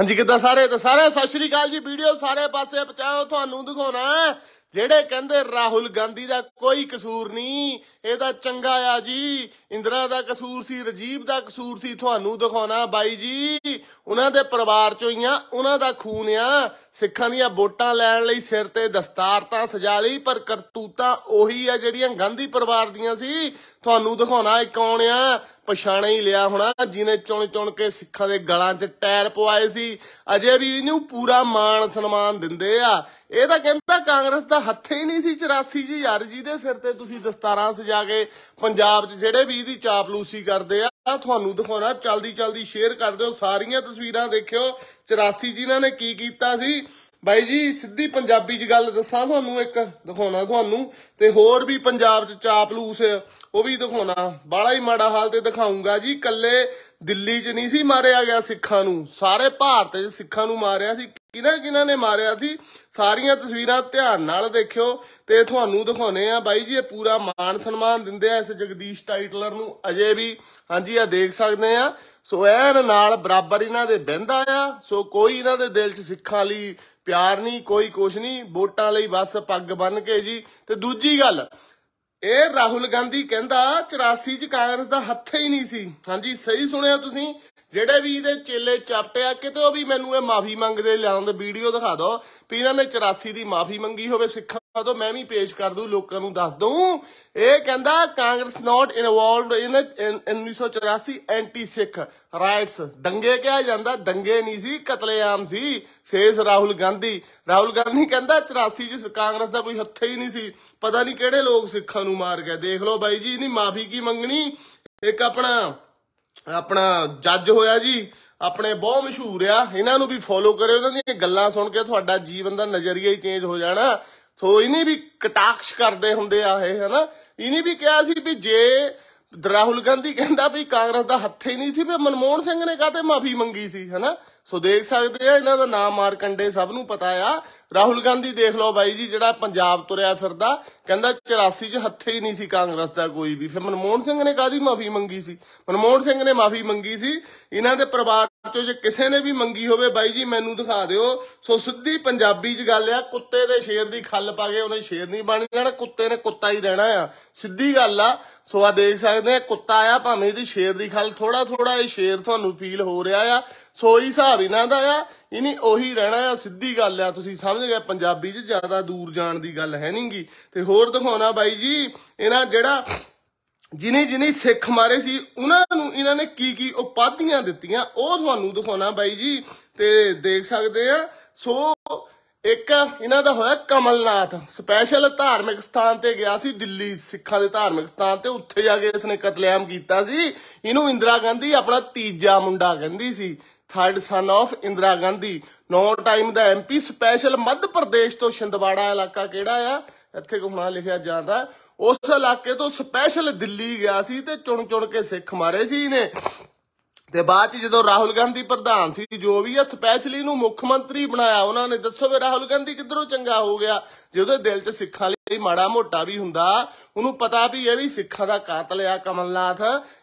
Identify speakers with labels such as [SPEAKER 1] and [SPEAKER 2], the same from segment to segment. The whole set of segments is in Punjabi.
[SPEAKER 1] ਹਾਂਜੀ ਕਿੱਦਾਂ ਸਾਰੇ ਤਾਂ ਸਾਰੇ ਸਤਿ ਸ਼੍ਰੀ ਅਕਾਲ ਜੀ ਵੀਡੀਓ ਸਾਰੇ ਪਾਸੇ ਪਹੁੰਚਾਓ ਤੁਹਾਨੂੰ ਦਿਖਾਉਣਾ ਜਿਹੜੇ ਕਹਿੰਦੇ ਰਾਹੁਲ ਗਾਂਧੀ ਦਾ ਕੋਈ ਕਸੂਰ ਨਹੀਂ ਇਹਦਾ ਚੰਗਾ ਆ ਜੀ ਇੰਦਰਾ ਦਾ ਕਸੂਰ ਸੀ ਰਜੀਵ ਦਾ ਕਸੂਰ ਸੀ ਤੁਹਾਨੂੰ ਦਿਖਾਉਣਾ ਬਾਈ ਜੀ ਉਹਨਾਂ ਦੇ ਪਰਿਵਾਰ ਚੋਂ ਹੀ ਆ ਉਹਨਾਂ ਦਾ ਖੂਨ ਆ ਸਿੱਖਾਂ ਦੀਆਂ ਵੋਟਾਂ ਲੈਣ ਲਈ ਸਿਰ ਤੇ ਦਸਤਾਰ ਤਾਂ ਸਜਾ ਲਈ ਪਰ ਕਰਤੂਤਾਂ ਉਹੀ ਆ ਜਿਹੜੀਆਂ ਗਾਂਧੀ ਪਰਿਵਾਰ ਦੀਆਂ ਸੀ ਤੁਹਾਨੂੰ ਦਿਖਾਉਣਾ ਇਹ ਕੌਣ ਆ ਪਛਾਣੇ ਹੀ ਲਿਆ ਹੋਣਾ ਜਿਨੇ ਚੁਣ ਚੁਣ ਕੇ ਸਿੱਖਾਂ ਦੇ ਗਲਾਂ 'ਚ ਟਾਇਰ ਪਵਾਏ ਸੀ ਅਜੇ ਵੀ ਇਹਨੂੰ ਪੂਰਾ ਮਾਣ ਸਨਮਾਨ ਦਿੰਦੇ ਆ ਇਹ ਤਾਂ ਕਹਿੰਦਾ ਕਾਂਗਰਸ ਦਾ ਹੱਥੇ ਹੀ ਨਹੀਂ ਸੀ 84 ਜੀ ਯਾਰ ਜਿਹਦੇ ਸਿਰ ਤੇ ਤੁਸੀਂ ਦਸਤਾਰਾਂ ਸਜਾ ਕੇ ਪੰਜਾਬ 'ਚ ਜਿਹੜੇ ਵੀ ਇਹਦੀ ਚਾਪਲੂਸੀ ਕਰਦੇ ਆ ਆ ਤੁਹਾਨੂੰ ਦਿਖਾਉਣਾ ਚਲਦੀ ਚਲਦੀ ਸ਼ੇਅਰ ਕਰ ਦਿਓ ਸਾਰੀਆਂ ਤਸਵੀਰਾਂ ਦੇਖਿਓ 84 ਜਿਨ੍ਹਾਂ ਨੇ ਕੀ ਕੀਤਾ ਸੀ ਬਾਈ ਜੀ ਸਿੱਧੀ ਪੰਜਾਬੀ 'ਚ ਗੱਲ ਦੱਸਾਂ ਤੁਹਾਨੂੰ ਇੱਕ ਦਿਖਾਉਣਾ ਤੁਹਾਨੂੰ ਤੇ ਹੋਰ ਵੀ ਪੰਜਾਬ 'ਚ ਚਾਪਲੂਸ ਉਹ ਵੀ ਦਿਖਾਉਣਾ ਬਾਲਾ ਹੀ ਮਾੜਾ ਹਾਲ ਤੇ ਦਿਖਾਉਂਗਾ ਜੀ ਕੱਲੇ ਦਿੱਲੀ 'ਚ ਨਹੀਂ ਸੀ ਮਾਰਿਆ ਗਿਆ ਸਿੱਖਾਂ ਨੂੰ ਸਾਰੇ ਭਾਰਤ 'ਚ ਸਿੱਖਾਂ ਨੂੰ ਮਾਰਿਆ ਸੀ ਕਿਹਨਾਂ ਕਿਹਨਾਂ ਨੇ ਮਾਰਿਆ ਸੀ ਸਾਰੀਆਂ ਤਸਵੀਰਾਂ ਧਿਆਨ ਨਾਲ ਦੇਖਿਓ ਤੇ ਤੁਹਾਨੂੰ ਦਿਖਾਉਨੇ ਆ ਬਾਈ ਜੀ ਇਹ ਪੂਰਾ ਮਾਨ ਸਨਮਾਨ ਦਿੰਦੇ ਆ ਇਸ ਜਗਦੀਸ਼ ਟਾਈਟਲਰ ਨੂੰ ਅਜੇ ਵੀ ਹਾਂਜੀ ਆ ਦੇਖ ਸਕਦੇ ਆ ਸੋ ਐਨ ਨਾਲ ਬਰਾਬਰ ਇਹਨਾਂ ਦੇ ਬਹਿੰਦਾ ਆ ਸੋ ਕੋਈ ਇਹਨਾਂ ਦੇ ਦਿਲ 'ਚ ਸਿੱਖਾਂ ਲਈ ਪਿਆਰ ਨਹੀਂ ਕੋਈ ਕੁਛ ਨਹੀਂ ਵੋਟਾਂ ਲਈ ਬਸ ਪੱਗ ਬੰਨ ਕੇ ਜੀ ਤੇ ਦੂਜੀ ਗੱਲ ਇਹ ਰਾਹੁਲ ਗਾਂਧੀ ਕਹਿੰਦਾ 84 ਚ ਕਾਂਗਰਸ ਦਾ ਹੱਥ ਹੀ ਨਹੀਂ ਸੀ ਹਾਂਜੀ ਸਹੀ ਸੁਣਿਆ ਤੁਸੀਂ ਜਿਹੜੇ ਵੀ ਇਹਦੇ ਚੇਲੇ ਚਾਪਿਆ ਕਿਤੇ ਉਹ ਵੀ ਮੈਨੂੰ ਇਹ ਮਾਫੀ ਮੰਗਦੇ ਲਿਆਉਣ ਦੇ ਵੀਡੀਓ ਦਿਖਾ ਦਿਓ ਵੀ ਇਹਨਾਂ ਨੇ 84 ਦੀ ਮਾਫੀ ਮੰਗੀ ਹੋਵੇ ਸਿੱਖਾਂ ਉਦੋਂ ਮੈਂ ਵੀ ਪੇਸ਼ ਕਰ ਦੂ ਲੋਕਾਂ ਨੂੰ ਦੱਸ ਦੂ ਇਹ ਕਹਿੰਦਾ Congress not involved in 1984 anti Sikh riots ਦੰਗੇ ਕਿਹਾ ਜਾਂਦਾ ਦੰਗੇ ਨਹੀਂ ਸੀ ਕਤਲੇਆਮ ਸੀ ਸੇਸ ਰਾਹੁਲ ਗਾਂਧੀ ਰਾਹੁਲ ਗਾਂਧੀ ਕਹਿੰਦਾ 84 ਜੀ ਕਾਂਗਰਸ ਦਾ ਕੋਈ ਹੱਥ ਹੀ ਨਹੀਂ ਸੀ ਪਤਾ ਨਹੀਂ ਕਿਹੜੇ ਲੋਕ ਸਿੱਖਾਂ ਨੂੰ ਮਾਰ ਗਏ ਦੇਖ ਲਓ ਬਾਈ ਜੀ ਨਹੀਂ ਮਾਫੀ ਕੀ ਮੰਗਣੀ ਇੱਕ ਆਪਣਾ ਆਪਣਾ ਜੱਜ ਹੋਇਆ ਜੀ ਆਪਣੇ ਬਹੁਤ ਮਸ਼ਹੂਰ ਆ ਇਹਨਾਂ ਨੂੰ ਵੀ ਫੋਲੋ ਕਰਿਓ ਇਹਨਾਂ ਦੀਆਂ ਗੱਲਾਂ ਸੁਣ ਕੇ ਤੁਹਾਡਾ ਜੀਵਨ ਦਾ ਨਜ਼ਰੀਆ ਹੀ ਚੇਂਜ ਹੋ ਜਾਣਾ ਸੋ ਇਹਨੇ ਵੀ ਕਟਾਕਸ਼ ਕਰਦੇ ਹੁੰਦੇ ਆ ਇਹ ਹਨਾ ਇਹਨੇ ਵੀ ਕਿਹਾ ਸੀ ਵੀ ਜੇ ਰਾਹੁਲ ਗਾਂਧੀ ਕਹਿੰਦਾ ਵੀ ਕਾਂਗਰਸ ਦਾ ਹੱਥੇ ਨਹੀਂ ਸੀ ਵੀ ਮਨਮੋਹਨ ਸਿੰਘ ਨੇ ਕਾਹਤੇ ਮਾਫੀ ਮੰਗੀ ਸੀ ਹਨਾ ਸੋ ਦੇਖ ਸਕਦੇ ਆ ਇਹਨਾਂ ਦਾ ਨਾਮ ਮਾਰਕੰਡੇ ਸਭ ਨੂੰ ਪਤਾ ਆ ਰਾਹੁਲ ਗਾਂਧੀ ਦੇਖ ਲਓ ਬਾਈ ਜੀ ਜਿਹੜਾ ਪੰਜਾਬ ਤੁਰਿਆ ਫਿਰਦਾ ਕਹਿੰਦਾ 84 ਚ ਹੱਥੇ ਹੀ ਨਹੀਂ ਸੀ ਕਾਂਗਰਸ ਦਾ ਕੋਈ ਵੀ ਫਿਰ ਮਨਮੋਹਨ ਸਿੰਘ ਨੇ ਕਾਦੀ ਮਾਫੀ ਮੰਗੀ ਸੀ ਮਨਮੋਹਨ ਸਿੰਘ ਨੇ ਮਾਫੀ ਮੰਗੀ ਸੀ ਇਹਨਾਂ ਦੇ ਪਰਿਵਾਰ ਚੋਂ ਜੇ ਕਿਸੇ ਨੇ ਵੀ ਮੰਗੀ ਹੋਵੇ ਬਾਈ ਜੀ ਮੈਨੂੰ ਦਿਖਾ ਦਿਓ ਸੋ ਸਿੱਧੀ ਪੰਜਾਬੀ ਚ ਗੱਲ ਆ ਕੁੱਤੇ ਦੇ ਸ਼ੇਰ ਦੀ ਖੱਲ ਪਾ ਕੇ ਉਹਨੇ ਸ਼ੇਰ ਨਹੀਂ ਬਣ ਜਾਣਾ ਕੁੱਤੇ ਨੇ ਕੁੱਤਾ ਹੀ ਰਹਿਣਾ ਆ ਸਿੱਧੀ ਗੱਲ ਆ ਸੋ ਆ ਦੇਖ ਸਕਦੇ ਆ ਕੁੱਤਾ ਆ ਭਾਵੇਂ ਇਹਦੀ ਸ਼ੇਰ ਦੀ ਖੱਲ ਥੋੜਾ ਥੋੜਾ ਇਹ ਸ਼ੇਰ ਤੁਹਾਨੂੰ ਫੀਲ ਹੋ ਰਿਹਾ ਆ ਸੋਈ ਹਿਸਾਬ ਇਹਨਾਂ ਦਾ ਆ ਇਨੀ ਉਹੀ ਰਹਿਣਾ ਆ ਸਿੱਧੀ ਗੱਲ ਆ ਤੁਸੀਂ ਸਮਝ ਗਏ ਪੰਜਾਬੀ 'ਚ ਜ਼ਿਆਦਾ ਦੂਰ ਜਾਣ ਦੀ ਗੱਲ ਹੈ ਨਹੀਂਗੀ ਤੇ ਹੋਰ ਦਿਖਾਉਣਾ ਬਾਈ ਜੀ ਇਹਨਾਂ ਜਿਹੜਾ ਜਿਨੇ ਜਿਨੇ ਸਿੱਖ ਮਾਰੇ ਸੀ ਉਹਨਾਂ ਨੂੰ ਇਹਨਾਂ ਨੇ ਕੀ ਕੀ ਉਪਾਧੀਆਂ ਦਿੱਤੀਆਂ ਉਹ ਤੁਹਾਨੂੰ ਦਿਖਾਉਣਾ ਬਾਈ ਜੀ ਤੇ ਦੇਖ ਸਕਦੇ ਆ ਸੋ ਇੱਕ ਇਹਨਾਂ ਦਾ ਹੋਇਆ ਕਮਲਨਾਥ ਸਪੈਸ਼ਲ ਧਾਰਮਿਕ ਸਥਾਨ ਤੇ ਗਿਆ ਸੀ ਦਿੱਲੀ ਸਿੱਖਾਂ ਦੇ ਧਾਰਮਿਕ ਸਥਾਨ ਤੇ ਉੱਥੇ ਜਾ ਕੇ ਇਸਨੇ ਕਤਲੇਆਮ ਕੀਤਾ ਸੀ ਇਹਨੂੰ ਇੰਦਰਾ ਗਾਂਧੀ ਆਪਣਾ ਤੀਜਾ ਮੁੰਡਾ ਕਹਿੰਦੀ ਸੀ third son of Indira Gandhi no time ਦਾ ਐਮਪੀ ਸਪੈਸ਼ਲ ਮੱਧ ਪ੍ਰਦੇਸ਼ ਤੋਂ ਛਿੰਦਵਾੜਾ ਇਲਾਕਾ ਕਿਹੜਾ ਆ ਇੱਥੇ ਕੋਹਣਾ ਲਿਖਿਆ ਜਾਂਦਾ ਉਸ ਇਲਾਕੇ ਤੋਂ ਸਪੈਸ਼ਲ ਦਿੱਲੀ ਗਿਆ ਸੀ ਤੇ ਚੁਣ ਚੁਣ ਕੇ ਸਿੱਖ ਮਾਰੇ ਸੀ ਨੇ ਤੇ ਬਾਅਦ ਚ ਜਦੋਂ ਰਾਹੁਲ ਗਾਂਧੀ ਪ੍ਰਧਾਨ ਸੀ ਜੋ ਵੀ ਆ ਸਪੈਸ਼ਲੀ ਨੂੰ ਮੁੱਖ ਮੰਤਰੀ ਬਣਾਇਆ ਉਹਨਾਂ ਨੇ ਦੱਸੋ ਵੀ ਰਾਹੁਲ ਗਾਂਧੀ ਕਿੱਧਰੋਂ ਚੰਗਾ ਹੋ ਗਿਆ ਜੇ ਉਹਦੇ ਦਿਲ 'ਚ ਸਿੱਖਾਂ ਲਈ ਮਾੜਾ ਮੋਟਾ ਵੀ ਹੁੰਦਾ ਉਹਨੂੰ ਪਤਾ ਵੀ ਇਹ ਵੀ ਸਿੱਖਾਂ ਦਾ ਕਾਤਲ ਆ ਕਮਲਨਾਥ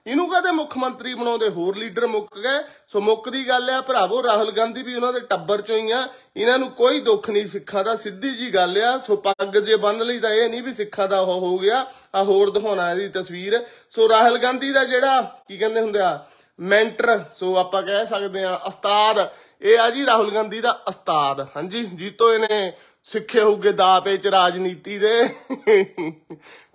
[SPEAKER 1] ਇਹਨੂੰ ਕਹਦੇ ਮੁੱਖ ਮੰਤਰੀ ਬਣਾਉਂਦੇ ਹੋਰ ਲੀਡਰ ਮੁੱਕ ਗਏ ਸੋ ਮੁੱਕ ਦੀ ਗੱਲ ਆ ਭਰਾਵੋ ਰਾਹੁਲ ਗਾਂਧੀ ਵੀ ਉਹਨਾਂ ਦੇ ਟੱਬਰ ਚੋਂ ਹੀ ਆ ਇਹਨਾਂ ਨੂੰ ਕੋਈ ਦੁੱਖ ਨਹੀਂ ਸਿੱਖਾਂ ਦਾ ਸਿੱਧੀ ਜੀ ਗੱਲ ਆ ਸੋ ਪੱਗ ਜੇ ਬੰਨ ਲਈ ਤਾਂ ਇਹ ਨਹੀਂ ਵੀ ਸਿੱਖਾਂ ਦਾ ਉਹ ਹੋ ਗਿਆ ਆ ਹੋਰ ਦਿਖਾਉਣਾ ਇਹਦੀ ਤਸਵੀਰ ਸੋ ਰਾਹੁਲ ਗਾਂਧੀ ਦਾ ਜਿਹੜਾ ਕੀ ਕਹਿੰਦੇ ਹੁੰਦੇ ਆ ਮੈਂਟਰ ਸੋ ਆਪਾਂ ਕਹਿ ਸਕਦੇ ਆ ਉਸਤਾਦ ਇਹ ਆ ਜੀ ਰਾਹੁਲ ਗਾਂਧੀ ਦਾ ਉਸਤਾਦ ਹਾਂਜੀ ਜੀਤੋ ਇਹਨੇ ਸਿੱਖੇ ਹੋਊਗੇ ਦਾਪੇ ਚ ਰਾਜਨੀਤੀ ਦੇ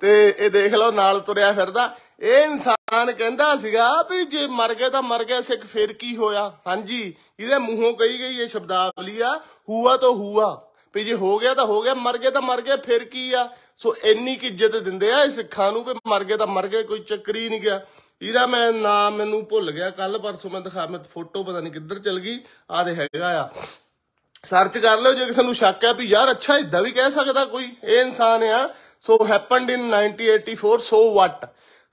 [SPEAKER 1] ਤੇ ਇਹ ਦੇਖ ਲਓ ਨਾਲ ਤੁਰਿਆ ਫਿਰਦਾ ਇਹ ਇਨਸਾਨ ਕਹਿੰਦਾ ਸੀਗਾ ਵੀ ਜੇ ਮਰ ਗਏ ਤਾਂ ਮਰ ਗਏ ਸਿੱਖ ਫਿਰ ਕੀ ਹੋਇਆ ਹਾਂਜੀ ਇਹਦੇ ਮੂੰਹੋਂ ਕਹੀ ਗਈ ਇਹ ਸ਼ਬਦਾਵਲੀ ਆ ਹੂਆ ਤਾਂ ਹੂਆ ਵੀ ਜੇ ਹੋ ਗਿਆ ਤਾਂ ਹੋ ਗਿਆ ਮਰ ਗਏ ਤਾਂ ਮਰ ਗਏ ਫਿਰ ਕੀ ਆ ਸੋ ਇੰਨੀ ਕਿ ਇੱਜ਼ਤ ਦਿੰਦੇ ਆ ਇਹ ਸਿੱਖਾਂ ਨੂੰ ਕਿ ਮਰ ਗਏ ਤਾਂ ਮਰ ਗਏ ਕੋਈ ਚੱਕਰ ਹੀ ਨਹੀਂ ਗਿਆ ਇਹਦਾ ਮੈਂ ਨਾਮ ਮੈਨੂੰ ਭੁੱਲ ਗਿਆ ਕੱਲ ਪਰਸੋਂ ਮੈਂ ਦਿਖਾ ਮੈਂ ਫੋਟੋ ਪਤਾ ਨਹੀਂ ਕਿੱਧਰ ਚਲ ਗਈ ਆ ਦੇ ਹੈਗਾ ਆ ਸਰਚ ਕਰ ਲਿਓ ਜੇ ਕਿਸੇ ਨੂੰ ਸ਼ੱਕ ਹੈ ਵੀ ਯਾਰ ਅੱਛਾ ਇਦਾਂ ਵੀ ਕਹਿ ਸਕਦਾ ਕੋਈ ਇਹ ਇਨਸਾਨ ਆ ਸੋ ਹੈਪਨਡ ਇਨ 1984 ਸੋ ਵਾਟ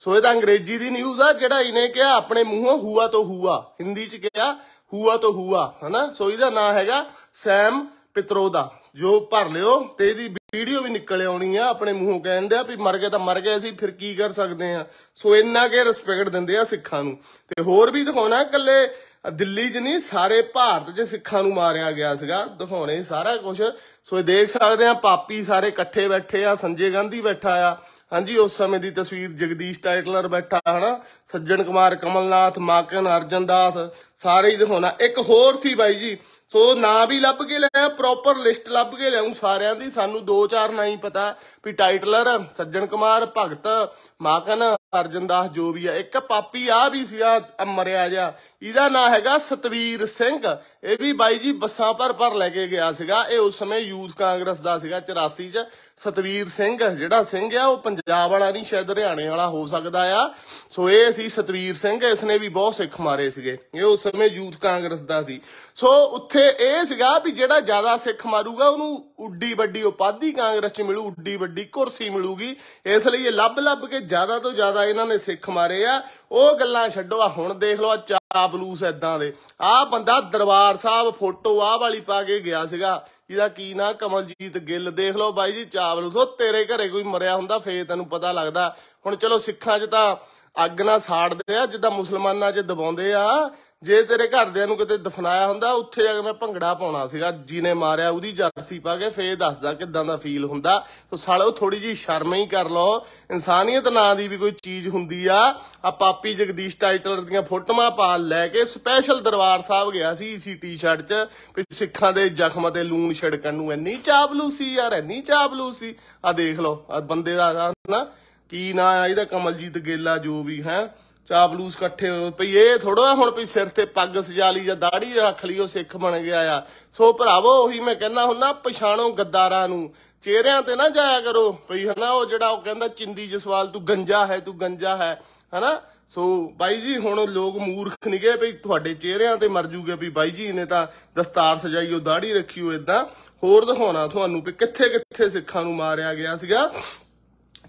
[SPEAKER 1] ਸੋ ਇਹ ਤਾਂ ਅੰਗਰੇਜ਼ੀ ਦੀ ਨਿਊਜ਼ ਆ ਜਿਹੜਾ ਇਹਨੇ ਕਿਹਾ ਆਪਣੇ ਮੂੰਹੋਂ ਹੂਆ ਤੋਂ ਹੂਆ ਹਿੰਦੀ ਚ ਕਿਹਾ ਹੂਆ ਤੋਂ ਹੂਆ ਹਨਾ ਸੋ ਇਹਦਾ ਨਾਮ ਹੈਗਾ ਸੈਮ ਪਿਤਰੋਦਾ ਜੋ ਭਰ ਲਿਓ ਤੇ ਇਹਦੀ ਵੀਡੀਓ ਵੀ ਨਿਕਲ ਆਉਣੀ ਆ ਆਪਣੇ ਮੂੰਹੋਂ ਕਹਿੰਦੇ ਆ ਵੀ ਮਰ ਗਏ ਤਾਂ ਮਰ ਗਏ ਸੀ ਫਿਰ ਕੀ ਕਰ ਸਕਦੇ ਆ ਸੋ ਇੰਨਾ ਕੇ ਰਿਸਪੈਕਟ ਦਿੰਦੇ ਆ ਸਿੱਖਾਂ ਨੂੰ ਤੇ ਹੋਰ ਵੀ ਦਿਖਾਉਣਾ ਕੱਲੇ ਦਿੱਲੀ 'ਚ ਨਹੀਂ ਸਾਰੇ ਭਾਰਤ 'ਚ ਸਿੱਖਾਂ ਨੂੰ ਮਾਰਿਆ ਗਿਆ ਸੀਗਾ ਦਿਖਾਉਣੇ ਸਾਰਾ ਕੁਝ ਸੋ ਇਹ ਦੇਖ ਸਕਦੇ ਆ ਪਾਪੀ ਸਾਰੇ ਇਕੱਠੇ ਬੈਠੇ ਆ ਸੰਜੇ ਗਾਂਧੀ ਬੈਠਾ ਆ ਹਾਂਜੀ ਉਸ ਸਮੇਂ ਦੀ ਤਸਵੀਰ ਜਗਦੀਸ਼ ਟਾਈਟਲਰ ਬੈਠਾ ਹਨਾ ਸੱਜਣ ਕੁਮਾਰ ਕਮਲਨਾਥ ਮਾਕਨ ਅਰਜਨ ਦਾਸ ਸਾਰੇ ਹੀ ਦਿਖਾਉਣਾ ਇੱਕ ਹੋਰ ਸੀ ਬਾਈ ਜੀ ਸੋ ਨਾਂ ਵੀ ਲੱਭ ਕੇ ਲਿਆ ਪ੍ਰੋਪਰ ਲਿਸਟ ਲੱਭ ਕੇ ਲਿਆਉਂ ਸਾਰਿਆਂ ਦੀ ਸਾਨੂੰ ਦੋ ਚਾਰ ਨਾਂ ਹੀ ਪਤਾ ਵੀ ਟਾਈਟਲਰ ਸੱਜਣ ਕੁਮਾਰ ਭਗਤ ਮਾਕਨ ਅਰਜਨਦਾਸ ਜੋ ਵੀ ਆ ਇੱਕ ਪਾਪੀ ਆ ਵੀ ਸੀ ਆ ਮਰਿਆ ਜਾ ਇਹਦਾ ਨਾਂ ਹੈਗਾ ਸਤਵੀਰ ਸਿੰਘ ਇਹ ਵੀ ਬਾਈ ਜੀ ਬੱਸਾਂ ਪਰ ਪਰ ਲੈ ਕੇ ਗਿਆ ਸੀਗਾ ਇਹ ਉਸ ਸਮੇਂ ਯੂਥ ਕਾਂਗਰਸ ਦਾ ਸੀਗਾ 84 ਚ ਸਤਵੀਰ ਸਿੰਘ ਜਿਹੜਾ ਸਿੰਘ ਆ ਉਹ ਪੰਜਾਬ ਵਾਲਾ ਨਹੀਂ ਸ਼ਾਇਦ ਹਰਿਆਣੇ ਵਾਲਾ ਹੋ ਸਕਦਾ ਆ ਸੋ ਇਹ ਸੀ ਸਤਵੀਰ ਸਿੰਘ ਇਸ ਨੇ ਵੀ ਬਹੁਤ ਸਿੱਖ ਮਾਰੇ ਸੀਗੇ ਇਹ ਉਸ ਸਮੇਂ ਯੂਥ ਕਾਂਗਰਸ ਦਾ ਸੀ ਸੋ ਉੱਥੇ ਇਹ ਸੀਗਾ ਵੀ ਜਿਹੜਾ ਜ਼ਿਆਦਾ ਸਿੱਖ ਮਾਰੂਗਾ ਉਹਨੂੰ ਉੱਡੀ ਵੱਡੀ ਉਪਾਧੀ ਕਾਂਗਰਸ 'ਚ ਮਿਲੂ ਉੱਡੀ ਵੱਡੀ ਕੁਰਸੀ ਮਿਲੂਗੀ ਇਸ ਲਈ ਇਹ ਲੱਭ-ਲੱਭ ਕੇ ਜ਼ਿਆਦਾ ਤੋਂ ਜ਼ਿਆਦਾ ਇਹਨਾਂ ਨੇ ਸਿੱਖ ਮਾਰੇ ਆ ਉਹ ਗੱਲਾਂ ਛੱਡੋ ਆ ਹੁਣ ਦੇਖ ਲਓ ਆ ਚਾਪਲੂਸ ਐਦਾਂ ਦੇ ਆ ਬੰਦਾ ਦਰਬਾਰ ਸਾਹਿਬ ਫੋਟੋ ਆ ਵਾਲੀ ਪਾ ਕੇ ਗਿਆ ਸੀਗਾ ਇਹਦਾ ਕੀ ਨਾਂ ਕਮਲਜੀਤ ਗਿੱਲ ਦੇਖ ਲਓ ਬਾਈ ਜੀ ਚਾਵਲ ਸੋ ਤੇਰੇ ਘਰੇ ਕੋਈ ਮਰਿਆ ਹੁੰਦਾ ਫੇਰ ਤੈਨੂੰ ਪਤਾ ਲੱਗਦਾ ਹੁਣ ਚਲੋ ਸਿੱਖਾਂ 'ਚ ਤਾਂ ਅੱਗ ਨਾਲ ਸਾੜਦੇ ਆ ਜਿੱਦਾਂ ਮੁਸਲਮਾਨਾਂ 'ਚ ਦਬਾਉਂਦੇ ਆ ਜੇ ਤੇਰੇ ਘਰਦਿਆਂ ਨੂੰ ਕਿਤੇ ਦਫਨਾਇਆ ਹੁੰਦਾ ਉੱਥੇ ਜਾ ਕੇ ਮੈਂ ਭੰਗੜਾ ਪਾਉਣਾ ਸੀਗਾ ਜਿਹਨੇ ਮਾਰਿਆ ਉਹਦੀ ਜਰਸੀ ਪਾ ਕੇ ਫੇਰ ਦੱਸਦਾ ਕਿਦਾਂ ਦਾ ਫੀਲ ਹੁੰਦਾ ਤੋ ਸਾਲੋ ਥੋੜੀ ਜੀ ਸ਼ਰਮ ਹੀ ਕਰ ਲਓ ਇਨਸਾਨੀਅਤ ਨਾਂ ਦੀ ਵੀ ਕੋਈ ਚੀਜ਼ ਹੁੰਦੀ ਆ ਆ ਪਾਪੀ ਜਗਦੀਸ਼ ਟਾਈਟਲਰ ਦੀਆਂ ਫੋਟੋਆਂ ਪਾ ਲੈ ਕੇ ਸਪੈਸ਼ਲ ਦਰਬਾਰ ਸਾਹਿਬ ਗਿਆ ਸੀ ਇਸੀ ਟੀ-ਸ਼ਰਟ 'ਚ ਵੀ ਸਿੱਖਾਂ ਦੇ ਜ਼ਖਮ ਤੇ ਲੂਣ ਛਿੜਕਣ ਨੂੰ ਇੰਨੀ ਸੀ ਯਾਰ ਇੰਨੀ ਸੀ ਆ ਦੇਖ ਲਓ ਆ ਬੰਦੇ ਦਾ ਨਾ ਕੀ ਨਾਂ ਆ ਇਹਦਾ ਕਮਲਜੀਤ ਗੇਲਾ ਜੋ ਵੀ ਹੈ ਚਾਪਲੂਸ ਇਕੱਠੇ ਹੋਏ ਭਈ ਇਹ ਥੋੜਾ ਹੁਣ ਵੀ ਸਿਰ ਤੇ ਪੱਗ ਸਜਾ ਲਈ ਜਾਂ ਦਾੜੀ ਰੱਖ ਲਈ ਉਹ ਸਿੱਖ ਬਣ ਗਿਆ ਆ ਸੋ ਭਰਾਵੋ ਉਹੀ ਮੈਂ ਕਹਿੰਦਾ ਹੁੰਨਾ ਪਛਾਣੋ ਗੱਦਾਰਾਂ ਨੂੰ ਚਿਹਰਿਆਂ ਤੇ ਨਾ ਜਾਇਆ ਕਰੋ ਭਈ ਹਨਾ ਉਹ ਜਿਹੜਾ ਉਹ ਕਹਿੰਦਾ ਚਿੰਦੀ ਜਸਵਾਲ ਤੂੰ ਗੰਜਾ ਹੈ ਤੂੰ ਗੰਜਾ ਹੈ ਹਨਾ ਸੋ ਬਾਈ ਜੀ ਹੁਣ ਲੋਕ ਮੂਰਖ ਨਿਗੇ ਭਈ ਤੁਹਾਡੇ ਚਿਹਰਿਆਂ ਤੇ ਮਰ ਜੂਗੇ ਪਈ ਬਾਈ ਜੀ ਨੇ ਤਾਂ ਦਸਤਾਰ ਸਜਾਈ ਉਹ ਦਾੜੀ ਰੱਖੀ ਉਹ ਇਦਾਂ ਹੋਰ ਦਿਖਾਉਣਾ ਤੁਹਾਨੂੰ ਕਿੱਥੇ ਕਿੱਥੇ ਸਿੱਖਾਂ ਨੂੰ ਮਾਰਿਆ ਗਿਆ ਸੀਗਾ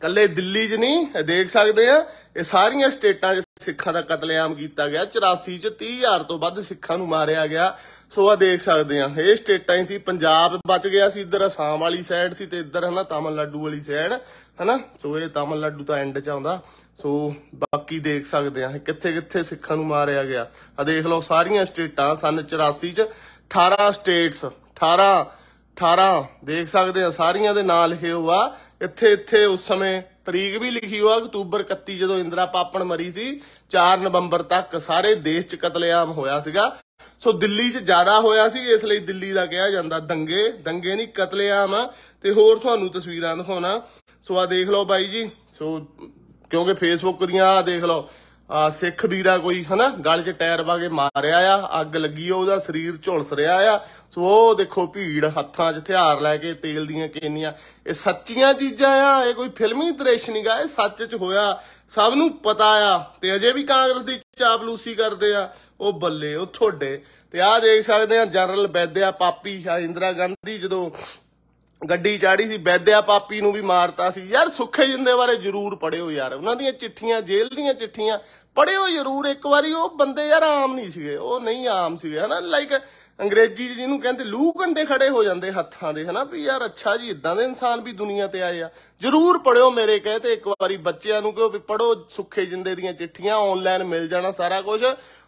[SPEAKER 1] ਕੱਲੇ ਦਿੱਲੀ 'ਚ ਨਹੀਂ ਇਹ ਦੇਖ ਸਕਦੇ ਆ ਇਹ ਸਾਰੀਆਂ ਸਟੇਟਾਂ 'ਚ ਸਿੱਖਾਂ ਦਾ ਕਤਲੇਆਮ ਕੀਤਾ ਗਿਆ 84 'ਚ 30000 ਤੋਂ ਵੱਧ ਸਿੱਖਾਂ ਨੂੰ ਮਾਰਿਆ ਗਿਆ ਸੋ ਆ ਦੇਖ ਸਕਦੇ ਆ ਇਹ ਸਟੇਟਾਂ ਹੀ ਸੀ ਪੰਜਾਬ ਬਚ ਗਿਆ ਸੀ ਇੱਧਰ ਅਸਾਮ ਵਾਲੀ ਸਾਈਡ ਸੀ ਤੇ ਇੱਧਰ ਹਨਾ ਤਾਮਿਲਨਾਡੂ ਵਾਲੀ ਸਾਈਡ ਹਨਾ ਸੋ ਇਹ ਤਾਮਿਲਨਾਡੂ ਤਾਂ ਐਂਡ 'ਚ ਆਉਂਦਾ ਸੋ ਬਾਕੀ ਦੇਖ ਸਕਦੇ ਆ ਕਿੱਥੇ ਕਿੱਥੇ ਸਿੱਖਾਂ ਨੂੰ ਮਾਰਿਆ ਗਿਆ ਆ ਦੇਖ ਲਓ ਸਾਰੀਆਂ ਸਟੇਟਾਂ ਸਨ 84 'ਚ 18 ਸਟੇਟਸ 18 18 ਦੇਖ ਸਕਦੇ ਆ ਸਾਰੀਆਂ ਦੇ ਨਾਂ ਲਿਖੇ ਹੋਆ ਇੱਥੇ ਇੱਥੇ ਉਸ ਸਮੇਂ ਤਰੀਕ ਵੀ ਲਿਖੀ ਹੋਆ ਅਕਤੂਬਰ 31 ਜਦੋਂ ਇੰਦਰਾ ਪਾਪਣ ਮਰੀ ਸੀ 4 ਨਵੰਬਰ ਤੱਕ ਸਾਰੇ ਦੇਸ਼ 'ਚ ਕਤਲੇਆਮ ਹੋਇਆ ਸੀਗਾ ਸੋ ਦਿੱਲੀ 'ਚ ਜ਼ਿਆਦਾ ਹੋਇਆ ਸੀ ਇਸ ਲਈ ਦਿੱਲੀ ਦਾ ਕਿਹਾ ਜਾਂਦਾ ਦੰਗੇ ਦੰਗੇ ਨਹੀਂ ਕਤਲੇਆਮ ਤੇ ਹੋਰ ਤੁਹਾਨੂੰ ਤਸਵੀਰਾਂ ਦਿਖਾਉਣਾ ਸੋ ਆ ਦੇਖ ਲਓ ਬਾਈ ਜੀ ਸੋ ਕਿਉਂਕਿ ਫੇਸਬੁੱਕ ਦੀਆਂ ਆ ਦੇਖ ਲਓ ਸਿੱਖ ਵੀਰਾ ਕੋਈ ਹਨਾ ਗਲ 'ਚ ਟਾਇਰ ਵਾ ਕੇ ਮਾਰਿਆ ਆ ਅੱਗ ਲੱਗੀ ਉਹਦਾ ਸਰੀਰ ਝੁਲਸ ਰਿਹਾ ਆ ਸੋ ਉਹ ਦੇਖੋ ਭੀੜ ਹੱਥਾਂ 'ਚ ਹਥਿਆਰ ਲੈ ਕੇ ਤੇਲ ਦੀਆਂ ਕੇਨੀਆਂ ਇਹ ਸੱਚੀਆਂ ਚੀਜ਼ਾਂ ਆ ਇਹ ਕੋਈ ਫਿਲਮੀ ਦ੍ਰਿਸ਼ ਨਹੀਂਗਾ ਇਹ ਸੱਚ 'ਚ ਹੋਇਆ ਸਭ ਨੂੰ ਪਤਾ ਆ ਤੇ ਅਜੇ ਵੀ ਕਾਂਗਰਸ ਦੀ ਚਾਪਲੂਸੀ ਕਰਦੇ ਆ ਉਹ ਬੱਲੇ ਉਹ ਥੋੜੇ ਤੇ ਆਹ ਦੇਖ ਸਕਦੇ ਆ ਜਨਰਲ ਬੈਦਿਆ ਪਾਪੀ ਆ ਇੰਦਰਾ ਗਾਂਧੀ ਜਦੋਂ ਗੱਡੀ ਚਾੜੀ ਸੀ ਬੈਦਿਆ ਪਾਪੀ ਨੂੰ ਵੀ ਮਾਰਤਾ ਸੀ ਯਾਰ ਸੁੱਖੇ ਜਿੰਦੇ ਬਾਰੇ ਜ਼ਰੂਰ ਪੜਿਓ ਯਾਰ ਉਹਨਾਂ ਦੀਆਂ ਚਿੱਠੀਆਂ ਜੇਲ੍ਹ ਦੀਆਂ ਚਿੱਠੀਆਂ ਪੜਿਓ ਜ਼ਰੂਰ ਇੱਕ ਵਾਰੀ ਉਹ ਬੰਦੇ ਯਾਰ ਆਮ ਨਹੀਂ ਸੀਗੇ ਉਹ ਨਹੀਂ ਆਮ ਸੀਗੇ ਹਨਾ ਲਾਈਕ ਅੰਗਰੇਜ਼ੀ ਜਿਹਨੂੰ ਕਹਿੰਦੇ ਲੂ ਕੰਡੇ ਖੜੇ ਹੋ ਜਾਂਦੇ ਹੱਥਾਂ ਦੇ ਹਨਾ ਵੀ ਯਾਰ ਅੱਛਾ ਜੀ ਇਦਾਂ ਦੇ ਇਨਸਾਨ ਵੀ ਦੁਨੀਆ ਤੇ ਆਏ ਆ ਜ਼ਰੂਰ ਪੜਿਓ ਮੇਰੇ ਕਹੇ ਤੇ ਇੱਕ ਵਾਰੀ ਬੱਚਿਆਂ ਨੂੰ ਕਿਉਂ ਵੀ ਪੜੋ ਸੁੱਖੇ ਜਿੰਦੇ ਦੀਆਂ ਚਿੱਠੀਆਂ ਆਨਲਾਈਨ ਮਿਲ ਜਾਣਾ ਸਾਰਾ ਕੁਝ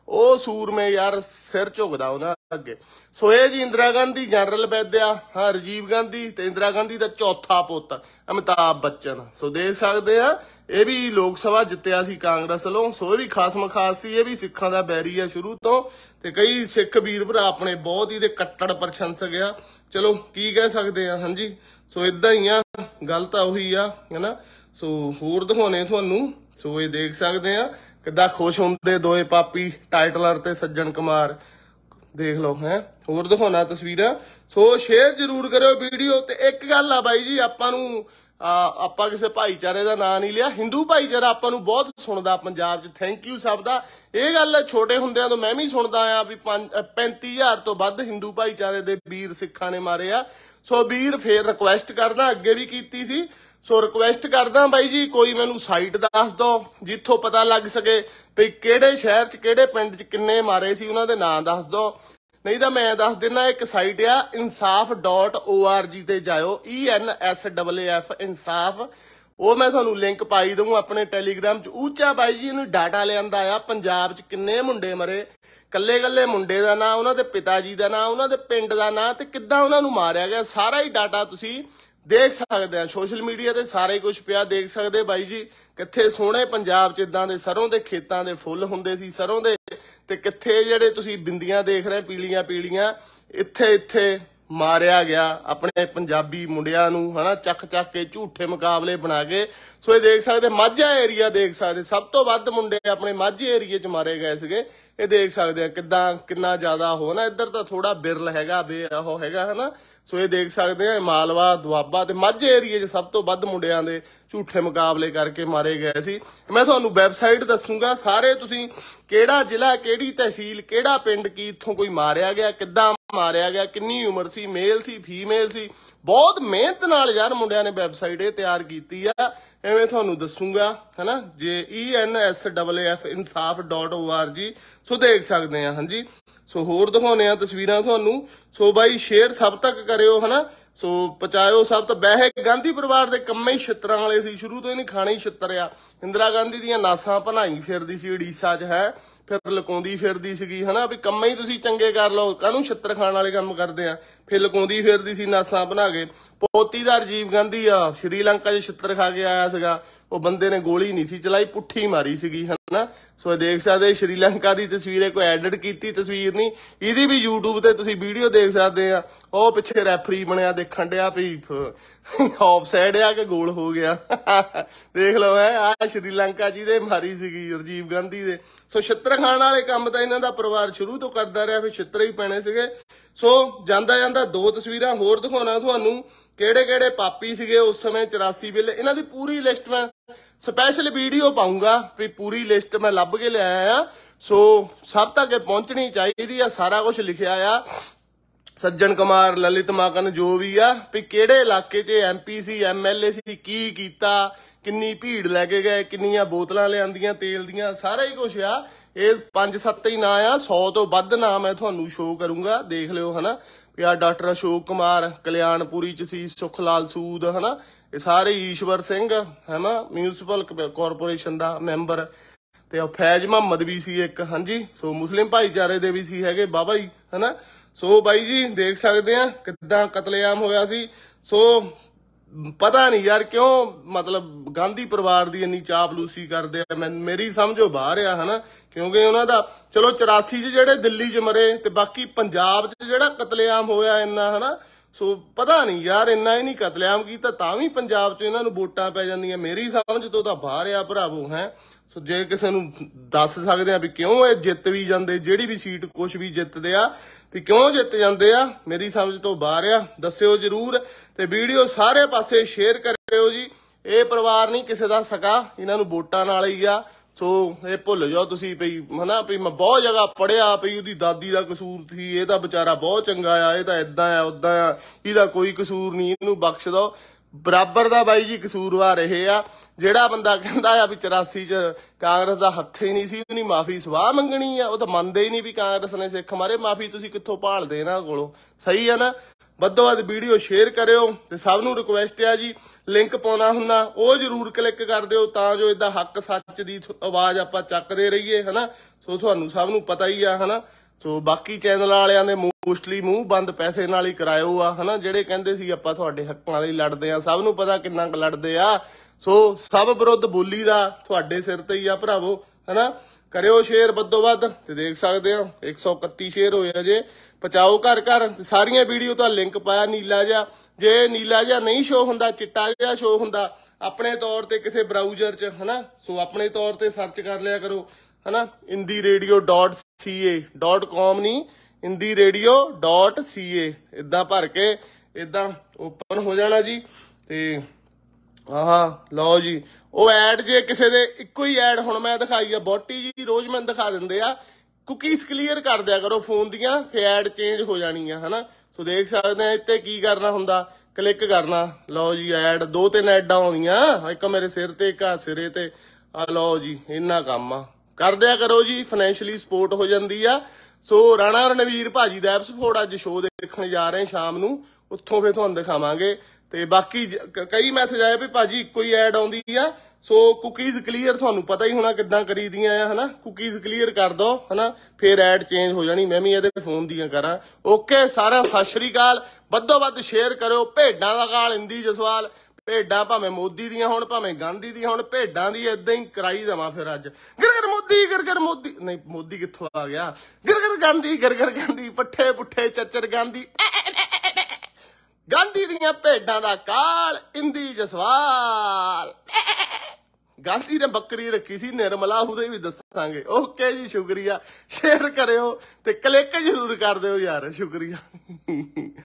[SPEAKER 1] ਉਹ ਸੂਰਮੇ ਯਾਰ ਸਿਰ ਝੁਕਦਾ ਉਹਨਾਂ ਅੱਗੇ ਸੋ ਇਹ ਜੀ ਇੰਦਰਾ ਗਾਂਧੀ ਜਨਰਲ ਵੈਦਿਆ ਹਾਂ ਰਜੀਵ ਗਾਂਧੀ ਤੇ ਇੰਦਰਾ ਗਾਂਧੀ ਦਾ ਚੌਥਾ ਪੁੱਤ ਅਮਿਤਾਬ ਬੱਚਨ ਸੋ ਦੇਖ ਸਕਦੇ ਆ ਇਹ ਵੀ ਲੋਕ ਸਭਾ ਜਿੱਤਿਆ ਸੀ ਕਾਂਗਰਸ ਵੱਲੋਂ ਸੋ ਇਹ ਵੀ ਖਾਸ ਮਖਾਸ ਸੀ ਇਹ ਵੀ ਸਿੱਖਾਂ ਦਾ ਬੈਰੀ ਆ ਸ਼ੁਰੂ ਤੋਂ ਤੇ ਕਈ ਸਿੱਖ ਵੀਰ ਭਰਾ ਆਪਣੇ ਬਹੁਤ ਹੀ ਦੇ ਕੱਟੜ ਪ੍ਰਸ਼ੰਸਕ ਆ ਚਲੋ ਕੀ ਕਹਿ ਸਕਦੇ ਆ ਹਾਂਜੀ ਸੋ ਇਦਾਂ ਹੀ ਆ ਗੱਲ ਤਾਂ ਉਹੀ ਆ ਹੈਨਾ ਸੋ ਹੋਰ ਦਿਖਾਉਣੇ ਤੁਹਾਨੂੰ ਸੋ ਇਹ ਦੇਖ ਸਕਦੇ ਆ ਕਿੱਦਾਂ ਖੁਸ਼ ਹੁੰਦੇ ਦੋਏ ਪਾਪੀ ਟਾਈਟਲਰ ਤੇ ਸੱਜਣ ਕੁਮਾਰ ਦੇਖ ਲਓ ਹੈ ਹੋਰ ਦਿਖਾਉਣਾ ਤਸਵੀਰਾਂ ਸੋ ਸ਼ੇਅਰ ਜ਼ਰੂਰ ਕਰਿਓ ਵੀਡੀਓ ਤੇ ਇੱਕ ਗੱਲ ਆ ਬਾਈ ਜੀ ਆਪਾਂ ਨੂੰ ਆਪਾਂ ਕਿਸੇ ਭਾਈਚਾਰੇ ਦਾ ਨਾਂ ਨਹੀਂ ਲਿਆ ਹਿੰਦੂ ਭਾਈਚਾਰਾ ਆਪਾਂ ਨੂੰ ਬਹੁਤ ਸੁਣਦਾ ਪੰਜਾਬ 'ਚ ਥੈਂਕ ਯੂ ਸਭ ਦਾ ਇਹ ਗੱਲ ਛੋਟੇ ਹੁੰਦਿਆਂ ਤੋਂ ਮੈਂ ਵੀ ਸੁਣਦਾ ਆ ਵੀ 35000 ਤੋਂ ਵੱਧ ਹਿੰਦੂ ਭਾਈਚਾਰੇ ਦੇ ਵੀਰ ਸਿੱਖਾਂ ਨੇ ਮਾਰੇ ਆ ਸੋ ਵੀਰ ਫੇਰ ਰਿਕੁਐਸਟ ਕਰਦਾ ਅੱਗੇ ਵੀ ਕੀਤੀ ਸੀ ਸੋ ਰਿਕੁਐਸਟ ਕਰਦਾ ਬਾਈ ਜੀ ਕੋਈ ਮੈਨੂੰ ਸਾਈਟ ਦੱਸ ਦੋ ਜਿੱਥੋਂ ਪਤਾ ਲੱਗ ਸਕੇ ਵੀ ਕਿਹੜੇ ਸ਼ਹਿਰ 'ਚ ਕਿਹੜੇ ਪਿੰਡ 'ਚ ਕਿੰਨੇ ਮਾਰੇ ਸੀ ਉਹਨਾਂ ਦੇ ਨਾਂ ਦੱਸ ਦੋ ਨਹੀਂ ਤਾਂ ਮੈਂ ਦੱਸ ਦਿੰਨਾ ਇੱਕ ਸਾਈਟ ਆ insaf.org ਤੇ ਜਾਇਓ E N S A F insaf ਉਹ ਮੈਂ ਤੁਹਾਨੂੰ ਲਿੰਕ ਪਾਈ ਦਊਂ ਆਪਣੇ ਟੈਲੀਗ੍ਰਾਮ 'ਚ ਉੱਚਾ ਬਾਈ ਜੀ ਇਹਨੂੰ ਡਾਟਾ ਲਿਆਂਦਾ ਆ ਪੰਜਾਬ 'ਚ ਕਿੰਨੇ ਮੁੰਡੇ ਮਰੇ ਕੱਲੇ-ਕੱਲੇ ਮੁੰਡੇ ਦਾ ਨਾਂ ਉਹਨਾਂ ਦੇ ਪਿਤਾ ਜੀ ਦਾ ਨਾਂ ਉਹਨਾਂ ਦੇ ਪਿੰਡ ਦਾ ਨਾਂ ਤੇ ਕਿੱਦਾਂ ਉਹਨਾਂ ਨੂੰ ਮਾਰਿਆ ਗਿਆ ਸਾਰਾ ਹੀ ਡਾਟਾ ਤੁਸੀਂ ਦੇਖ ਸਕਦੇ ਆ ਸੋਸ਼ਲ ਮੀਡੀਆ ਤੇ ਸਾਰੇ ਕੁਝ ਪਿਆ ਦੇਖ ਸਕਦੇ ਬਾਈ ਜੀ ਕਿੱਥੇ ਸੋਹਣੇ ਪੰਜਾਬ ਚ ਇਦਾਂ ਦੇ ਸਰੋਂ ਦੇ ਖੇਤਾਂ ਦੇ ਫੁੱਲ ਹੁੰਦੇ ਸੀ ਸਰੋਂ ਦੇ ਤੇ ਕਿੱਥੇ ਜਿਹੜੇ ਤੁਸੀਂ ਬਿੰਦੀਆਂ ਦੇਖ ਰਹੇ ਪੀਲੀਆਂ ਪੀਲੀਆਂ ਇੱਥੇ ਇੱਥੇ ਮਾਰਿਆ ਗਿਆ ਆਪਣੇ ਪੰਜਾਬੀ ਮੁੰਡਿਆਂ ਨੂੰ ਹਨਾ ਚੱਕ ਚੱਕ ਕੇ ਝੂਠੇ ਮੁਕਾਬਲੇ ਬਣਾ ਕੇ ਸੋ ਇਹ ਦੇਖ ਸਕਦੇ ਮਾਝਾ ਏਰੀਆ ਦੇਖ ਸਕਦੇ ਸਭ ਤੋਂ ਵੱਧ ਮੁੰਡੇ ਆਪਣੇ ਮਾਝੇ ਏਰੀਏ 'ਚ ਮਾਰੇ ਗਏ ਸੀਗੇ ਇਹ ਦੇਖ ਸਕਦੇ ਆ ਕਿੱਦਾਂ ਕਿੰਨਾ ਜ਼ਿਆਦਾ ਹੋ ਨਾ ਇੱਧਰ ਤਾਂ ਥੋੜਾ ਬਿਰਲ ਹੈਗਾ ਬੇ ਉਹ ਹੈਗਾ ਹਨਾ ਸੋ ਇਹ ਦੇਖ ਸਕਦੇ ਆ ਮਾਲਵਾ ਦੁਆਬਾ ਤੇ ਮਾਝੇ ਏਰੀਏ 'ਚ ਸਭ ਤੋਂ ਵੱਧ ਮੁੰਡਿਆਂ ਦੇ ਝੂਠੇ ਮੁਕਾਬਲੇ ਕਰਕੇ ਮਾਰੇ ਗਏ ਸੀ ਮੈਂ ਤੁਹਾਨੂੰ ਵੈਬਸਾਈਟ ਦੱਸੂਗਾ ਸਾਰੇ ਤੁਸੀਂ ਕਿਹੜਾ ਜ਼ਿਲ੍ਹਾ ਕਿਹੜੀ ਤਹਿਸੀਲ ਕਿਹੜਾ ਪਿੰਡ ਕੀ ਇੱਥੋਂ ਕੋਈ ਮਾਰਿਆ ਗਿਆ ਕਿੱਦਾਂ ਮਾਰਿਆ ਗਿਆ ਕਿੰਨੀ ਉਮਰ ਸੀ ਮੇਲ ਸੀ ਫੀਮੇਲ ਸੀ ਬਹੁਤ ਮਿਹਨਤ ਨਾਲ ਯਾਰ ਮੁੰਡਿਆਂ ਨੇ ਵੈਬਸਾਈਟ ਇਹ ਤਿਆਰ ਕੀਤੀ ਆ ਐਵੇਂ ਤੁਹਾਨੂੰ ਦੱਸੂਗਾ ਹਨਾ ਜੇ ENSWFinsaf.org ਸੋ ਦੇਖ ਸਕਦੇ ਆ ਹਾਂਜੀ ਸੋ ਹੋਰ ਦਿਖਾਉਨੇ ਆ ਤਸਵੀਰਾਂ ਤੁਹਾਨੂੰ ਸੋ ਬਾਈ ਸ਼ੇਅਰ ਸਭ ਤੱਕ ਕਰਿਓ ਹਨਾ ਸੋ ਪਚਾਇਓ ਸਭ ਤਾਂ ਬਹਿ ਗਾਂਧੀ ਪਰਿਵਾਰ ਦੇ ਕੰਮੇ ਛਿੱਤਰਾਂ ਵਾਲੇ ਸੀ ਸ਼ੁਰੂ ਤੋਂ ਇਹਨੇ ਖਾਣੇ ਹੀ ਛਿੱਤਰ ਆ ਇੰਦਰਾ ਗਾਂਧੀ ਦੀਆਂ ਨਾਸਾਂ ਭਨਾਈ ਫਿਰਦੀ ਸੀ ਓਡੀਸ਼ਾ 'ਚ ਹੈ ਫਿਰ ਲਕਾਉਂਦੀ ਫਿਰਦੀ ਸੀਗੀ ਹਨਾ ਵੀ ਕੰਮੇ ਹੀ ਤੁਸੀਂ ਚੰਗੇ ਕਰ ਲਓ ਕਾਹਨੂੰ ਛਿੱਤਰ ਖਾਣ ਵਾਲੇ ਕੰਮ ਕਰਦੇ ਆ ਫਿਰ ਲਗਾਉਂਦੀ ਫਿਰਦੀ ਸੀ ਨਾਸਾਂ ਬਣਾ ਕੇ ਪੋਤੀ ਦਾ ਰਜੀਵ ਗਾਂਧੀ ਆ ਸ਼੍ਰੀਲੰਕਾ 'ਚ ਛਿੱਤਰ ਖਾ ਕੇ ਆਇਆ ਸੀਗਾ ਉਹ ਬੰਦੇ ਨੇ ਗੋਲੀ ਨਹੀਂ ਸੀ ਚਲਾਈ ਪੁੱਠੀ ਮਾਰੀ ਸੀਗੀ ਹਨਾ ਸੋ ਦੇਖ ਸਕਦੇ ਸ਼੍ਰੀਲੰਕਾ ਦੀ ਤਸਵੀਰ ਹੈ ਕੋਈ ਐਡਿਟ ਕੀਤੀ ਤਸਵੀਰ ਨਹੀਂ ਇਹਦੀ ਵੀ YouTube ਤੇ ਤੁਸੀਂ ਵੀਡੀਓ ਦੇਖ ਸਕਦੇ ਆ ਉਹ ਪਿੱਛੇ ਰੈਫਰੀ ਬਣਿਆ ਦੇਖਣ ਡਿਆ ਵੀ ਆਫਸਾਈਡ ਆ ਕਿ ਗੋਲ ਹੋ ਗਿਆ ਦੇਖ ਲਓ ਐ ਆ ਸ਼੍ਰੀਲੰਕਾ ਜੀ ਦੇ ਮਾਰੀ ਸੀਗੀ ਰਜੀਵ ਗਾਂਧੀ ਦੇ ਸੋ ਛਿੱਤਰ ਖਾਣ ਵਾਲੇ ਕੰਮ ਤਾਂ ਇਹਨਾਂ ਦਾ ਪਰਿਵਾਰ ਸ਼ੁਰੂ ਤੋਂ ਕਰਦਾ ਰਿਹਾ ਫਿਰ ਛਿੱਤਰ ਹੀ ਪੈਣੇ ਸੀਗੇ ਸੋ ਜਾਂਦਾ ਜਾਂਦਾ ਦੋ ਤਸਵੀਰਾਂ ਹੋਰ ਦਿਖਾਉਣਾ ਤੁਹਾਨੂੰ ਕਿਹੜੇ ਕਿਹੜੇ ਪਾਪੀ ਸੀਗੇ ਉਸ ਸਮੇਂ 84 ਬਿੱਲ ਇਹਨਾਂ ਦੀ ਪੂਰੀ ਲਿਸਟ ਮੈਂ ਸਪੈਸ਼ਲ ਵੀਡੀਓ ਪਾਉਂਗਾ ਵੀ ਪੂਰੀ ਲਿਸਟ ਮੈਂ ਲੱਭ ਕੇ ਲਿਆਇਆ ਆ ਸੋ ਸਭ ਤੱਕ ਪਹੁੰਚਣੀ ਚਾਹੀਦੀ ਆ ਸਾਰਾ ਕੁਝ ਲਿਖਿਆ ਆ ਸੱਜਣ ਕੁਮਾਰ ਲਲਿਤ ਮਾਕਨ ਜੋ ਵੀ ਆ ਵੀ ਕਿਹੜੇ ਇਲਾਕੇ 'ਚ ਐਮਪੀ ਸੀ ਐਮਐਲਏ ਸੀ ਕੀ ਕੀਤਾ ਕਿੰਨੀ ਭੀੜ ਲੈ ਕੇ ਗਏ ਕਿੰਨੀਆਂ ਬੋਤਲਾਂ ਲਿਆਂਦੀਆਂ ਤੇਲ ਦੀਆਂ ਸਾਰਾ ਹੀ ਕੁਝ ਆ ਇਹ 5-7 ਹੀ ਨਾਂ ਆ 100 ਤੋਂ ਵੱਧ ਨਾਂ ਮੈਂ ਤੁਹਾਨੂੰ ਸ਼ੋਅ ਕਰੂੰਗਾ ਦੇਖ ਲਿਓ ਹਨਾ ਵੀ ਆ ਡਾਕਟਰ ਅਸ਼ੋਕ ਕੁਮਾਰ ਕਲਿਆਣਪੁਰੀ ਚ ਸੀ ਸੁਖਲਾਲ ਸੂਦ ਹਨਾ ਇਹ ਸਾਰੇ ਈਸ਼ਵਰ ਸਿੰਘ ਹਨਾ ਮਿਊਨਿਸਪਲ ਕਾਰਪੋਰੇਸ਼ਨ ਦਾ ਮੈਂਬਰ ਤੇ ਉਹ ਫੈਜ ਮੁਹੰਮਦ ਵੀ ਸੀ ਇੱਕ ਹਾਂਜੀ ਸੋ ਮੁਸਲਿਮ ਭਾਈਚਾਰੇ ਦੇ ਵੀ ਸੀ ਹੈਗੇ ਬਾਬਾ ਜੀ ਹਨਾ ਸੋ ਬਾਈ ਜੀ ਦੇਖ ਸਕਦੇ ਆ ਕਿਦਾਂ ਕਤਲੇਆਮ ਹੋਇਆ ਸੀ ਸੋ ਪਤਾ ਨਹੀਂ ਯਾਰ ਕਿਉਂ ਮਤਲਬ ਗਾਂਧੀ ਪਰਿਵਾਰ ਦੀ ਇੰਨੀ ਚਾਪਲੂਸੀ ਕਰਦੇ ਆ ਮੈਂ ਮੇਰੀ ਸਮਝੋ ਬਾਹਰ ਆ ਹਨਾ ਕਿਉਂਕਿ ਉਹਨਾਂ ਦਾ ਚਲੋ 84 ਚ ਜਿਹੜੇ ਦਿੱਲੀ ਚ ਮਰੇ ਤੇ ਬਾਕੀ ਪੰਜਾਬ ਚ ਜਿਹੜਾ ਕਤਲੇਆਮ ਹੋਇਆ ਇੰਨਾ ਹਨਾ ਸੋ ਪਤਾ ਨਹੀਂ ਯਾਰ ਇੰਨਾ ਹੀ ਨਹੀਂ ਕਤਲੇਆਮ ਕੀਤਾ ਤਾਂ ਵੀ ਪੰਜਾਬ ਚ ਇਹਨਾਂ ਨੂੰ ਵੋਟਾਂ ਪੈ ਜਾਂਦੀਆਂ ਮੇਰੀ ਸਮਝ ਤੋਂ ਤਾਂ ਬਾਹਰ ਆ ਭਰਾਵੋ ਹੈ ਸੋ ਜੇ ਕਿਸੇ ਨੂੰ ਦੱਸ ਸਕਦੇ ਆ ਵੀ ਕਿਉਂ ਇਹ ਜਿੱਤ ਵੀ ਜਾਂਦੇ ਜਿਹੜੀ ਵੀ ਸੀਟ ਕੁਝ ਵੀ ਜਿੱਤਦੇ ਆ ਵੀ ਕਿਉਂ ਜਿੱਤ ਜਾਂਦੇ ਆ ਮੇਰੀ ਸਮਝ ਤੋਂ ਬਾਹਰ ਆ ਦੱਸਿਓ ਜਰੂਰ ਤੇ ਵੀਡੀਓ ਸਾਰੇ ਪਾਸੇ ਸ਼ੇਅਰ ਕਰਿਓ ਜੀ ਇਹ ਪਰਿਵਾਰ ਨਹੀਂ ਕਿਸੇ ਦਾ ਸਕਾ ਇਹਨਾਂ ਨੂੰ ਵੋਟਾਂ ਨਾਲ ਹੀ ਆ ਸੋ ਇਹ ਭੁੱਲ ਜਾਓ ਤੁਸੀਂ ਵੀ ਹਨਾ ਵੀ ਮੈਂ ਬਹੁਤ ਜਗ੍ਹਾ ਪੜਿਆ ਪਈ ਉਹਦੀ ਦਾਦੀ ਦਾ ਕਸੂਰ ਸੀ ਇਹ ਤਾਂ ਵਿਚਾਰਾ ਬਹੁਤ ਚੰਗਾ ਆ ਇਹ ਤਾਂ ਇਦਾਂ ਆ ਉਦਾਂ ਆ ਇਹਦਾ ਕੋਈ ਕਸੂਰ ਨਹੀਂ ਇਹਨੂੰ ਬਖਸ਼ ਦੋ ਬਰਾਬਰ ਦਾ ਬਾਈ ਜੀ ਕਸੂਰਵਾਰ ਇਹ ਆ ਜਿਹੜਾ ਬੰਦਾ ਕਹਿੰਦਾ ਆ ਵੀ 84 ਚ ਕਾਂਗਰਸ ਦਾ ਹੱਥੇ ਨਹੀਂ ਸੀ ਉਹਨੀ ਮਾਫੀ ਸਵਾਹ ਮੰਗਣੀ ਆ ਉਹ ਤਾਂ ਮੰਨਦੇ ਹੀ ਨਹੀਂ ਵੀ ਕਾਂਗਰਸ ਨੇ ਸਿੱਖ ਮਾਰੇ ਮਾਫੀ ਤੁਸੀਂ ਕਿੱਥੋਂ ਭਾਲਦੇ ਇਹਨਾਂ ਕੋਲੋਂ ਸਹੀ ਆ ਨਾ ਵੱਧੋ ਵੱਧ ਵੀਡੀਓ ਸ਼ੇਅਰ ਕਰਿਓ ਤੇ ਸਭ ਨੂੰ ਰਿਕੁਐਸਟ ਆ ਜੀ ਲਿੰਕ ਪਾਉਣਾ ਹੁੰਦਾ ਉਹ ਜਰੂਰ ਕਲਿੱਕ ਕਰ ਦਿਓ ਤਾਂ ਜੋ ਇਦਾਂ ਹੱਕ ਸੱਚ ਦੀ ਆਵਾਜ਼ ਆਪਾਂ ਚੱਕਦੇ ਰਹੀਏ ਹਨਾ ਸੋ ਤੁਹਾਨੂੰ ਸਭ ਨੂੰ ਪਤਾ ਹੀ ਆ ਹਨਾ ਸੋ ਬਾਕੀ ਚੈਨਲ ਵਾਲਿਆਂ ਦੇ ਮੋਸਟਲੀ ਮੂੰਹ ਬੰਦ ਪੈਸੇ ਨਾਲ ਹੀ ਕਰਾਇਓ ਆ ਹਨਾ ਜਿਹੜੇ ਕਹਿੰਦੇ ਸੀ ਆਪਾਂ ਤੁਹਾਡੇ ਹੱਕਾਂ ਲਈ ਲੜਦੇ ਆ ਸਭ ਨੂੰ ਪਤਾ ਕਿੰਨਾ ਕੁ ਲੜਦੇ ਆ ਸੋ ਸਭ ਵਿਰੁੱਧ ਬੋਲੀ ਦਾ ਤੁਹਾਡੇ ਸਿਰ ਤੇ ਹੀ ਆ ਭਰਾਵੋ ਹਨਾ ਕਰਿਓ ਸ਼ੇਅਰ ਵੱਧੋ ਵੱਧ ਤੇ ਦੇਖ ਸਕਦੇ ਆ 131 ਸ਼ੇਅਰ ਹੋਏ ਅਜੇ ਪਚਾਓ ਘਰ ਘਰ ਸਾਰੀਆਂ ਵੀਡੀਓ ਦਾ ਲਿੰਕ ਪਾਇਆ ਨੀਲਾ ਜਿਹਾ ਜੇ ਨੀਲਾ ਜਿਹਾ ਨਹੀਂ ਸ਼ੋ ਹੁੰਦਾ ਚਿੱਟਾ ਜਿਹਾ ਸ਼ੋ ਹੁੰਦਾ ਆਪਣੇ ਤੌਰ ਤੇ ਕਿਸੇ ਬਰਾਊਜ਼ਰ 'ਚ ਹਨਾ ਸੋ ਆਪਣੇ ਤੌਰ ਤੇ ਸਰਚ ਕਰ ਲਿਆ ਕਰੋ ਹਨਾ indiradio.ca.com ਨਹੀਂ indiradio.ca ਇਦਾਂ ਭਰ ਕੇ ਇਦਾਂ ਓਪਨ ਹੋ ਜਾਣਾ ਜੀ ਤੇ ਆਹਾ ਲਓ ਜੀ ਉਹ ਐਡ ਜੇ ਕਿਸੇ ਦੇ ਇੱਕੋ ਹੀ ਐਡ ਹੁਣ ਮੈਂ ਦਿਖਾਈ ਆ ਬੋਟੀ ਜੀ ਰੋਜ਼ ਮੈਂ ਦਿਖਾ ਦਿੰਦੇ ਆ ਕੁਕੀਜ਼ ਕਲੀਅਰ ਕਰ ਦਿਆ ਕਰੋ ਫੋਨ ਦੀਆਂ ਫੇ ਐਡ ਚੇਂਜ ਹੋ ਜਾਣੀ ਆ ਹਨਾ ਸੋ ਦੇਖ ਸਕਦੇ ਆ ਇੱਥੇ ਕੀ ਕਰਨਾ ਹੁੰਦਾ ਕਲਿੱਕ ਕਰਨਾ ਲਓ ਜੀ ਐਡ ਦੋ ਤਿੰਨ ਐਡਾਂ ਆਉਂਦੀਆਂ ਇੱਕ ਮੇਰੇ ਸਿਰ ਤੇ ਇੱਕ ਆ ਸਿਰੇ ਤੇ ਆ ਲਓ ਜੀ ਇੰਨਾ ਕੰਮ ਆ ਕਰਦਿਆ ਕਰੋ ਜੀ ਫਾਈਨੈਂਸ਼ੀਅਲੀ ਸਪੋਰਟ ਹੋ ਜਾਂਦੀ ਆ ਸੋ ਰਾਣਾ ਰਣਵੀਰ ਭਾਜੀ ਦਾ ਐਪਸਫੋਰਡ ਅੱਜ ਸ਼ੋਅ ਦੇਖਣ ਜਾ ਰਹੇ ਸ਼ਾਮ ਨੂੰ ਉੱਥੋਂ ਫੇਰ ਤੁਹਾਨੂੰ ਦਿਖਾਵਾਂਗੇ ਤੇ ਬਾਕੀ ਕਈ ਮੈਸੇਜ ਆਏ ਵੀ ਭਾਜੀ ਇੱਕੋ ਹੀ ਐਡ ਆਉਂਦੀ ਆ ਸੋ ਕੁਕੀਜ਼ ਕਲੀਅਰ ਤੁਹਾਨੂੰ ਪਤਾ ਹੀ ਹੋਣਾ ਕਿੱਦਾਂ ਕਰੀਦੀਆਂ ਆ ਹਨਾ ਕੁਕੀਜ਼ ਕਲੀਅਰ ਕਰ ਦੋ ਹਨਾ ਫੇਰ ਐਡ ਚੇਂਜ ਹੋ ਜਾਣੀ ਮੈਂ ਵੀ ਇਹਦੇ ਫੋਨ ਦੀਆਂ ਕਰਾਂ ਓਕੇ ਸਾਰਾ ਸਤਿ ਸ਼੍ਰੀ ਅਕਾਲ ਵੱਧੋ ਵੱਧ ਸ਼ੇਅਰ ਕਰਿਓ ਭੇਡਾਂ ਦਾ ਗਾਲ ਇੰਦੀ ਜਸਵਾਲ ਭੇਡਾਂ ਭਾਵੇਂ ਮੋਦੀ ਦੀਆਂ ਹੋਣ ਭਾਵੇਂ ਗਾਂਧੀ ਦੀਆਂ ਹੋਣ ਭੇਡਾਂ ਦੀ ਇਦਾਂ ਹੀ ਕਰਾਈ ਜਾਵਾਂ ਫਿਰ ਅੱਜ ਮੋਦੀ ਗਰ ਗਰ ਮੋਦੀ ਨਹੀਂ ਮੋਦੀ ਕਿੱਥੋਂ ਆ ਗਿਆ ਗਰ ਗਰ ਗਾਂਧੀ ਗਰ ਗਰ ਗਾਂਧੀ ਪੱਠੇ ਪੁੱਠੇ ਚਰਚਰ ਗਾਂਧੀ ਗਾਂਧੀ ਦੀਆਂ ਭੇਡਾਂ ਦਾ ਕਾਲ ਇੰਦੀ ਜਸਵਾਲ ਗਾਂਧੀ ਨੇ ਬੱਕਰੀ ਰੱਖੀ ਸੀ ਨਿਰਮਲਾ ਉਹਦੇ ਵੀ ਦੱਸਾਂਗੇ ਓਕੇ ਜੀ ਸ਼ੁਕਰੀਆ ਸ਼ੇਅਰ ਕਰਿਓ ਤੇ ਕਲਿੱਕ ਜ਼ਰੂਰ ਕਰ ਦਿਓ ਯਾਰ ਸ਼ੁਕਰੀਆ